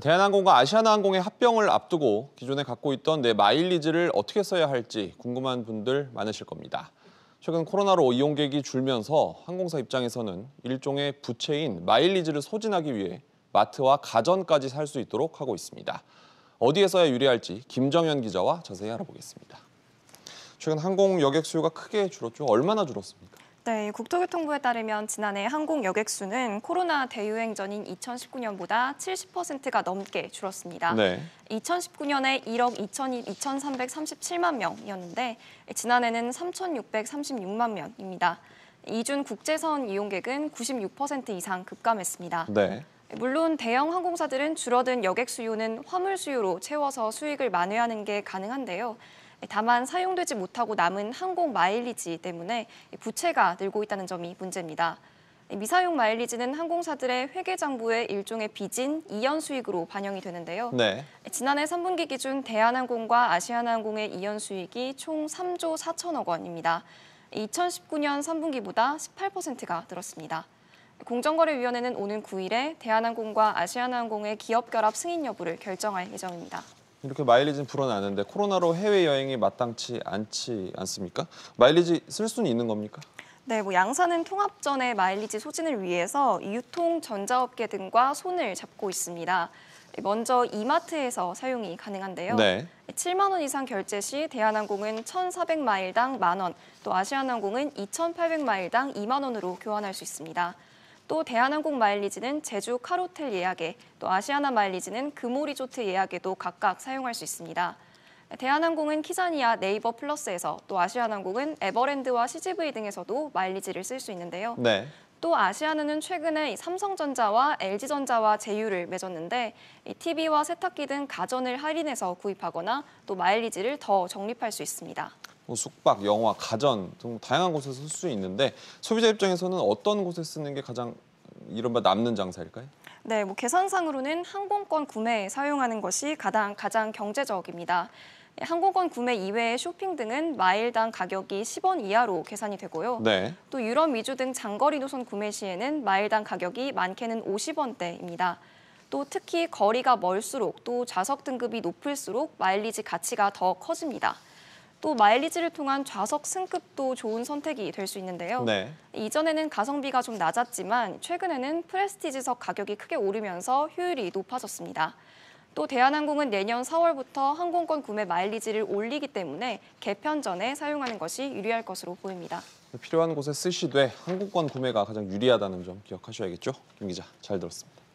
대한항공과 아시아나항공의 합병을 앞두고 기존에 갖고 있던 내 마일리지를 어떻게 써야 할지 궁금한 분들 많으실 겁니다. 최근 코로나로 이용객이 줄면서 항공사 입장에서는 일종의 부채인 마일리지를 소진하기 위해 마트와 가전까지 살 수 있도록 하고 있습니다. 어디에 써야 유리할지 김정현 기자와 자세히 알아보겠습니다. 최근 항공 여객 수요가 크게 줄었죠. 얼마나 줄었습니까? 네, 국토교통부에 따르면 지난해 항공 여객 수는 코로나 대유행 전인 2019년보다 70%가 넘게 줄었습니다. 네. 2019년에 1억 2,337만 명이었는데 지난해는 3,636만 명입니다. 이준 국제선 이용객은 96% 이상 급감했습니다. 네. 물론 대형 항공사들은 줄어든 여객 수요는 화물 수요로 채워서 수익을 만회하는 게 가능한데요. 다만 사용되지 못하고 남은 항공 마일리지 때문에 부채가 늘고 있다는 점이 문제입니다. 미사용 마일리지는 항공사들의 회계 장부에 일종의 비진, 이연 수익으로 반영이 되는데요. 네. 지난해 3분기 기준 대한항공과 아시아나항공의 이연 수익이 총 3조 4천억 원입니다. 2019년 3분기보다 18%가 늘었습니다. 공정거래위원회는 오는 9일에 대한항공과 아시아나항공의 기업 결합 승인 여부를 결정할 예정입니다. 이렇게 마일리지는 불어나는데 코로나로 해외여행이 마땅치 않지 않습니까? 마일리지 쓸 수는 있는 겁니까? 네, 뭐 양산은 통합 전에 마일리지 소진을 위해서 유통 전자업계 등과 손을 잡고 있습니다. 먼저 이마트에서 사용이 가능한데요. 네. 7만 원 이상 결제 시 대한항공은 1,400마일당 만 원, 또 아시아나항공은 2,800마일당 2만 원으로 교환할 수 있습니다. 또 대한항공 마일리지는 제주 카로텔 예약에, 또 아시아나 마일리지는 금오리조트 예약에도 각각 사용할 수 있습니다. 대한항공은 키자니아 네이버 플러스에서 또 아시아나항공은 에버랜드와 CGV 등에서도 마일리지를 쓸 수 있는데요. 네. 또 아시아나는 최근에 삼성전자와 LG전자와 제휴를 맺었는데 TV와 세탁기 등 가전을 할인해서 구입하거나 또 마일리지를 더 적립할 수 있습니다. 뭐 숙박, 영화, 가전 등 다양한 곳에서 쓸 수 있는데 소비자 입장에서는 어떤 곳에 쓰는 게 가장 이른바 남는 장사일까요? 네, 뭐 계산상으로는 항공권 구매에 사용하는 것이 가장 가장 경제적입니다. 항공권 구매 이외에 쇼핑 등은 마일당 가격이 10원 이하로 계산이 되고요. 네. 또 유럽 위주 등 장거리 노선 구매 시에는 마일당 가격이 많게는 50원대입니다. 또 특히 거리가 멀수록 또 좌석 등급이 높을수록 마일리지 가치가 더 커집니다. 또 마일리지를 통한 좌석 승급도 좋은 선택이 될 수 있는데요. 네. 이전에는 가성비가 좀 낮았지만 최근에는 프레스티지석 가격이 크게 오르면서 효율이 높아졌습니다. 또 대한항공은 내년 4월부터 항공권 구매 마일리지를 올리기 때문에 개편 전에 사용하는 것이 유리할 것으로 보입니다. 필요한 곳에 쓰시되 항공권 구매가 가장 유리하다는 점 기억하셔야겠죠? 김 기자, 잘 들었습니다.